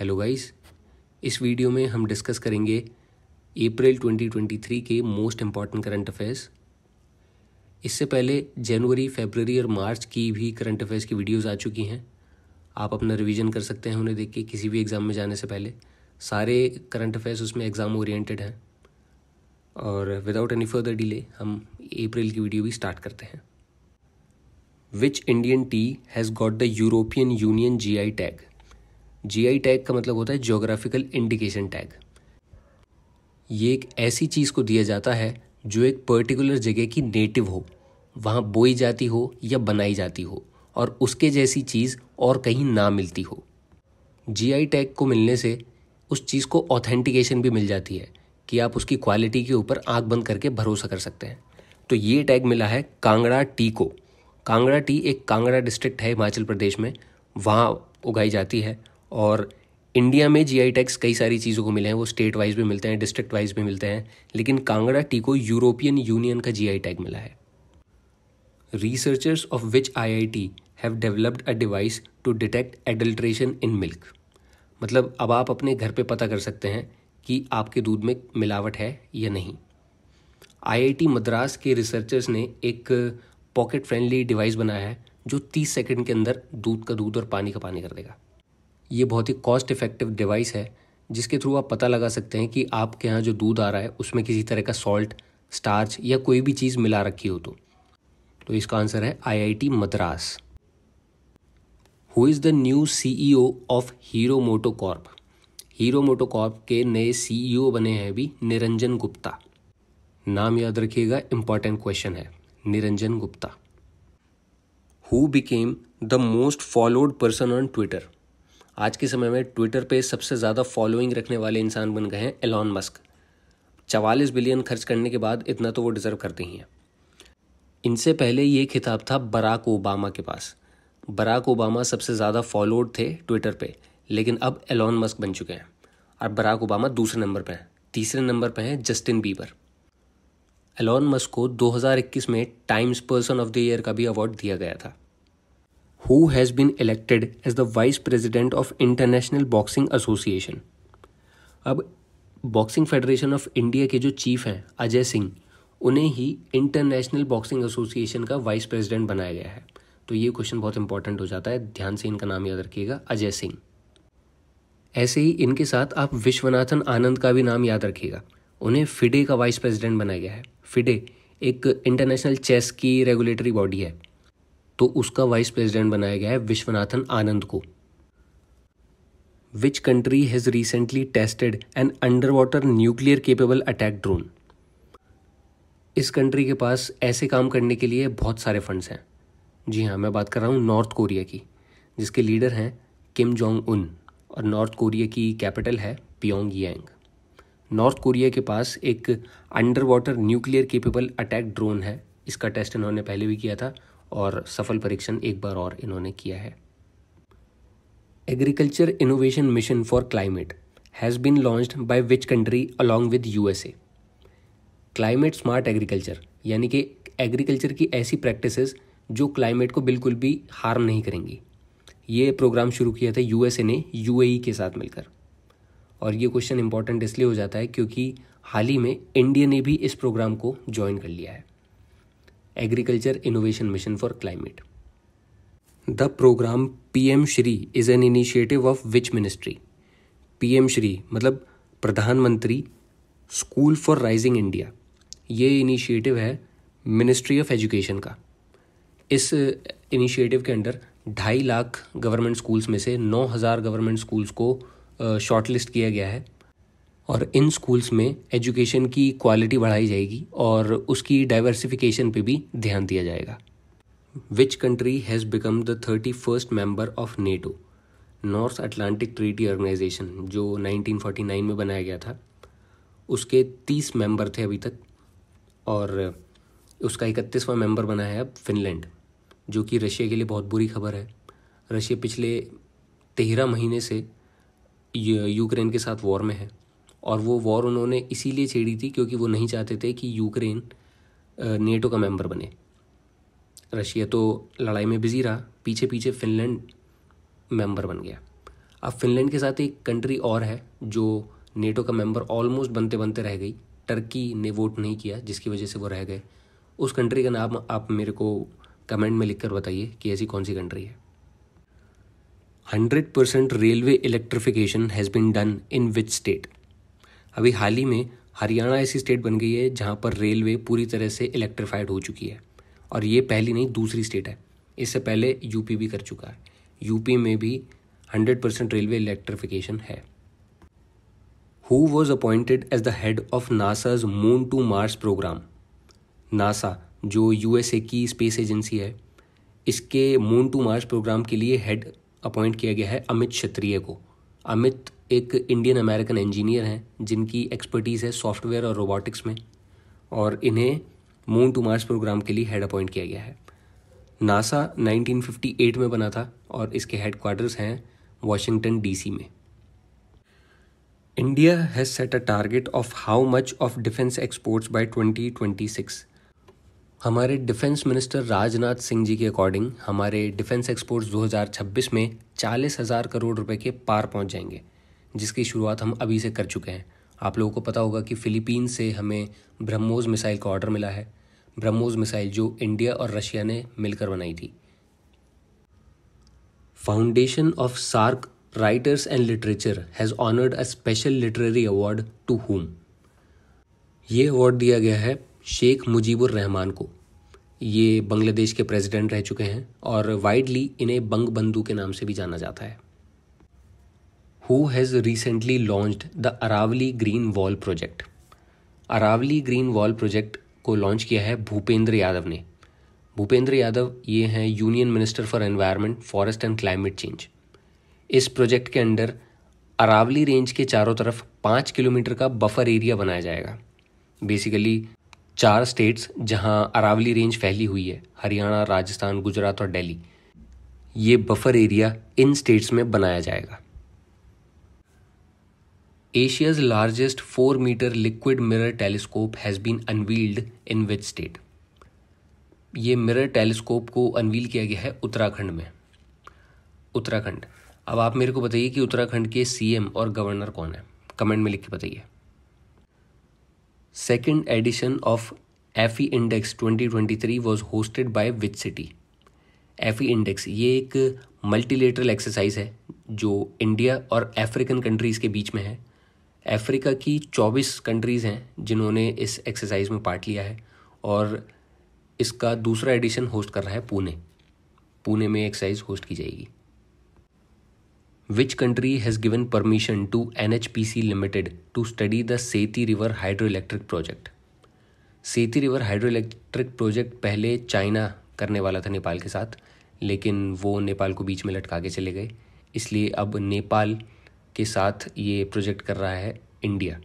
Hello guys इस video में हम डिस्कस करेंगे अप्रैल 2023 के मोस्ट इम्पॉर्टेंट करंट अफेयर्स इससे पहले जनवरी फरवरी और मार्च की भी करंट अफेयर्स की वीडियोस आ चुकी हैं आप अपना रिवीजन कर सकते हैं उन्हें देख के किसी भी एग्ज़ाम में जाने से पहले सारे करंट अफेयर्स उसमें एग्ज़ाम ओरिएंटेड हैं और विदाउट एनी फर्दर डिले हम अप्रैल की वीडियो भी स्टार्ट करते हैं which Indian tea has got the European Union G I tag GI tag का मतलब होता है ज्योग्राफिकल इंडिकेशन टैग ये एक ऐसी चीज़ को दिया जाता है जो एक पर्टिकुलर जगह की नेटिव हो वहाँ बोई जाती हो या बनाई जाती हो और उसके जैसी चीज़ और कहीं ना मिलती हो जीआई टैग को मिलने से उस चीज़ को ऑथेंटिकेशन भी मिल जाती है कि आप उसकी क्वालिटी के ऊपर आँख बंद करके भरोसा कर सकते हैं तो ये टैग मिला है कांगड़ा टी को कांगड़ा टी एक कांगड़ा डिस्ट्रिक्ट है हिमाचल प्रदेश में वहाँ उगाई जाती है और इंडिया में जीआई टैक्स कई सारी चीज़ों को मिले हैं वो स्टेट वाइज भी मिलते हैं डिस्ट्रिक्ट वाइज भी मिलते हैं लेकिन कांगड़ा टी को यूरोपियन यूनियन का जीआई टैग मिला है which I I T have developed a device to detect adulteration in milk मतलब अब आप अपने घर पे पता कर सकते हैं कि आपके दूध में मिलावट है या नहीं आईआईटी मद्रास के रिसर्चर्स ने एक पॉकेट फ्रेंडली डिवाइस बनाया है जो 30 सेकंड के अंदर दूध का दूध और पानी का पानी कर देगा ये बहुत ही कॉस्ट इफ़ेक्टिव डिवाइस है जिसके थ्रू आप पता लगा सकते हैं कि आपके यहाँ जो दूध आ रहा है उसमें किसी तरह का सॉल्ट स्टार्च या कोई भी चीज़ मिला रखी हो तो तो इसका आंसर है IIT Madras who is the new CEO of Hero MotoCorp Hero MotoCorp के नए सीईओ e बने हैं अभी निरंजन गुप्ता नाम याद रखिएगा इंपॉर्टेंट क्वेश्चन है Niranjan Gupta who became the most followed person on Twitter आज के समय में ट्विटर पे सबसे ज़्यादा फॉलोइंग रखने वाले इंसान बन गए हैं एलॉन मस्क चवालीस बिलियन खर्च करने के बाद इतना तो वो डिज़र्व करते ही हैं इनसे पहले ये खिताब था बराक ओबामा के पास बराक ओबामा सबसे ज़्यादा फॉलोड थे ट्विटर पे लेकिन अब एलॉन मस्क बन चुके हैं और बराक ओबामा दूसरे नंबर पर हैं तीसरे नंबर पर हैं जस्टिन बीबर एलॉन मस्क को 2021 में Times person of the year का भी अवार्ड दिया गया था who has been elected as the vice president of International Boxing Association. अब बॉक्सिंग फेडरेशन ऑफ इंडिया के जो चीफ हैं अजय सिंह उन्हें ही इंटरनेशनल बॉक्सिंग एसोसिएशन का वाइस प्रेसिडेंट बनाया गया है तो ये क्वेश्चन बहुत इंपॉर्टेंट हो जाता है ध्यान से इनका नाम याद रखिएगा अजय सिंह ऐसे ही इनके साथ आप विश्वनाथन आनंद का भी नाम याद रखिएगा उन्हें फिडे का वाइस प्रेसिडेंट बनाया गया है फिडे एक इंटरनेशनल चेस की रेगुलेटरी बॉडी है तो उसका वाइस प्रेसिडेंट बनाया गया है विश्वनाथन आनंद को which country has recently tested an under water nuclear capable attack drone इस कंट्री के पास ऐसे काम करने के लिए बहुत सारे फंड्स हैं जी हाँ मैं बात कर रहा हूँ नॉर्थ कोरिया की जिसके लीडर हैं किम जोंग उन और नॉर्थ कोरिया की कैपिटल है पियोंग यांग नॉर्थ कोरिया के पास एक under water nuclear capable attack drone है इसका टेस्ट इन्होंने पहले भी किया था और सफल परीक्षण एक बार और इन्होंने किया है agriculture innovation mission for climate has been launched by which country along with USA climate smart agriculture यानी कि एग्रीकल्चर की ऐसी प्रैक्टिसेस जो क्लाइमेट को बिल्कुल भी हार्म नहीं करेंगी ये प्रोग्राम शुरू किया था यूएसए ने यूएई e के साथ मिलकर और ये क्वेश्चन इंपॉर्टेंट इसलिए हो जाता है क्योंकि हाल ही में इंडिया ने भी इस प्रोग्राम को ज्वाइन कर लिया है mission for climate the programme P M Shri is an an of which ministry P M Shri मतलब Pradhan Mantri school for rising India ये इनिशिएटिव है मिनिस्ट्री ऑफ एजुकेशन का इस इनिशिएटिव के अंडर ढाई लाख गवर्नमेंट स्कूल्स में से नौ हज़ार गवर्नमेंट स्कूल्स को शॉर्टलिस्ट किया गया है और इन स्कूल्स में एजुकेशन की क्वालिटी बढ़ाई जाएगी और उसकी डाइवर्सिफिकेशन पे भी ध्यान दिया जाएगा which country has become the thirty first member of NATO North Atlantic Treaty Organisation जो 1949 में बनाया गया था उसके तीस मेंबर थे अभी तक और उसका इकतीसवां मेंबर बना है अब फिनलैंड जो कि रशिया के लिए बहुत बुरी खबर है रशिया पिछले तेरह महीने से यूक्रेन के साथ वॉर में है और वो वॉर उन्होंने इसीलिए छेड़ी थी क्योंकि वो नहीं चाहते थे कि यूक्रेन नेटो का मेंबर बने रशिया तो लड़ाई में बिजी रहा पीछे पीछे फिनलैंड मेंबर बन गया अब फिनलैंड के साथ एक कंट्री और है जो नेटो का मेंबर ऑलमोस्ट बनते बनते रह गई टर्की ने वोट नहीं किया जिसकी वजह से वो रह गए उस कंट्री का नाम आप मेरे को कमेंट में लिखकर बताइए कि ऐसी कौन सी कंट्री है hundred percent railway electrification has been done in which state अभी हाल ही में हरियाणा ऐसी स्टेट बन गई है जहाँ पर रेलवे पूरी तरह से इलेक्ट्रिफाइड हो चुकी है और ये पहली नहीं दूसरी स्टेट है इससे पहले यूपी भी कर चुका है यूपी में भी हंड्रेड परसेंट रेलवे इलेक्ट्रिफिकेशन है who was appointed as the head of NASA's moon to Mars programme NASA जो यूएसए की स्पेस एजेंसी है इसके मून टू मार्स प्रोग्राम के लिए हेड अपॉइंट किया गया है अमित क्षत्रिय को अमित एक इंडियन अमेरिकन इंजीनियर हैं जिनकी एक्सपर्टीज़ है सॉफ्टवेयर और रोबोटिक्स में और इन्हें मून टू मार्स प्रोग्राम के लिए हेड अपॉइंट किया गया है नासा 1958 में बना था और इसके हेड क्वार्टर्स हैं वाशिंगटन डीसी में India has set a target of how much of defence exports by 2026. हमारे डिफेंस मिनिस्टर राजनाथ सिंह जी के अकॉर्डिंग हमारे डिफेंस एक्सपोर्ट्स 2026 में चालीस हज़ार करोड़ रुपए के पार पहुंच जाएंगे जिसकी शुरुआत हम अभी से कर चुके हैं आप लोगों को पता होगा कि फ़िलीपीन से हमें ब्रह्मोस मिसाइल का ऑर्डर मिला है ब्रह्मोस मिसाइल जो इंडिया और रशिया ने मिलकर बनाई थी foundation of SAARC writers and literature has honoured a special literary award to whom ये अवार्ड दिया गया है शेख मुजीबुर रहमान को ये बांग्लादेश के प्रेसिडेंट रह चुके हैं और वाइडली इन्हें बंग बंधु के नाम से भी जाना जाता है who has recently launched the Aravali Green Wall Project. Aravali Green Wall Project को लॉन्च किया है भूपेंद्र यादव ने भूपेंद्र यादव ये हैं union minister for environment forest and climate change इस प्रोजेक्ट के अंडर अरावली रेंज के चारों तरफ पाँच किलोमीटर का बफर एरिया बनाया जाएगा बेसिकली चार स्टेट्स जहां अरावली रेंज फैली हुई है हरियाणा राजस्थान गुजरात और दिल्ली ये बफर एरिया इन स्टेट्स में बनाया जाएगा Asia's largest four metre liquid mirror telescope has been unveiled in which state ये मिरर टेलीस्कोप को अनवील किया गया है उत्तराखंड में उत्तराखंड अब आप मेरे को बताइए कि उत्तराखंड के सीएम और गवर्नर कौन है कमेंट में लिख के बताइए second edition of AFINDEX 2023 was hosted by which city AFINDEX ये एक मल्टीलेटरल एक्सरसाइज है जो इंडिया और अफ्रीकन कंट्रीज़ के बीच में है अफ्रीका की 24 कंट्रीज़ हैं जिन्होंने इस एक्सरसाइज में पार्ट लिया है और इसका दूसरा एडिशन होस्ट कर रहा है पुणे पुणे में एक्सरसाइज होस्ट की जाएगी which country has given permission to N H P C limited to study the Seti river hydro electric project Seti river hydro electric project पहले चाइना करने वाला था नेपाल के साथ लेकिन वो नेपाल को बीच में लटका के चले गए इसलिए अब नेपाल के साथ ये प्रोजेक्ट कर रहा है इंडिया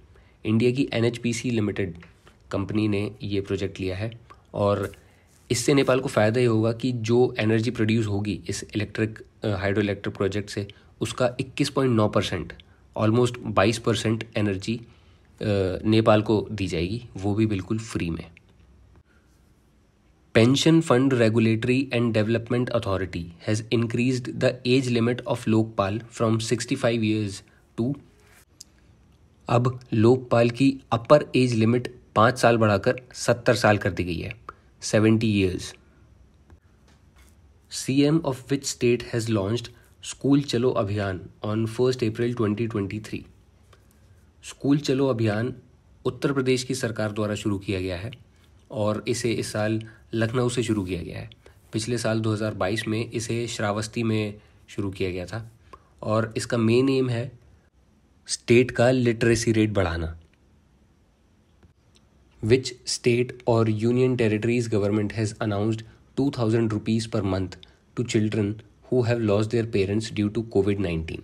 इंडिया की एन लिमिटेड कंपनी ने ये प्रोजेक्ट लिया है और इससे नेपाल को फ़ायदा ये होगा कि जो एनर्जी प्रोड्यूस होगी इस इलेक्ट्रिक हाइड्रो इलेक्ट्रिक प्रोजेक्ट से उसका 21.9 percent almost 22 percent energy Nepal को दी जाएगी वो भी बिल्कुल फ्री में pension fund regulatory and development authority has increase the age limit of Lokpal from sixty five years to अब लोकपाल की अपर एज लिमिट पाँच साल बढ़ाकर सत्तर साल कर दी गई है seventy years C M of which state has launch school चलो अभियान on first April twenty twenty three school चलो अभियान उत्तर प्रदेश की सरकार द्वारा शुरू किया गया है और इसे इस साल लखनऊ से शुरू किया गया है पिछले साल 2022 में इसे श्रावस्ती में शुरू किया गया था और इसका मेन एम है स्टेट का लिटरेसी रेट बढ़ाना विच स्टेट और union territories government has announced two thousand rupees per month to children who have lost their parents due to COVID nineteen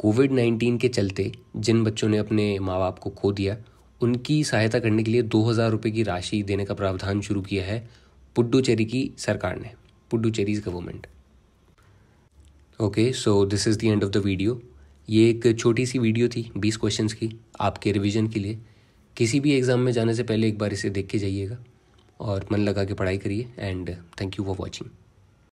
COVID nineteen के चलते जिन बच्चों ने अपने माँ बाप को खो दिया उनकी सहायता करने के लिए दो हज़ार रुपये की राशि देने का प्रावधान शुरू किया है पुडुचेरी की सरकार ने Puducherry's government okay so this is the end of the video ये एक छोटी सी वीडियो थी बीस क्वेश्चंस की आपके रिवीजन के लिए किसी भी एग्ज़ाम में जाने से पहले एक बार इसे देख के जाइएगा और मन लगा के पढ़ाई करिए and thank you for watching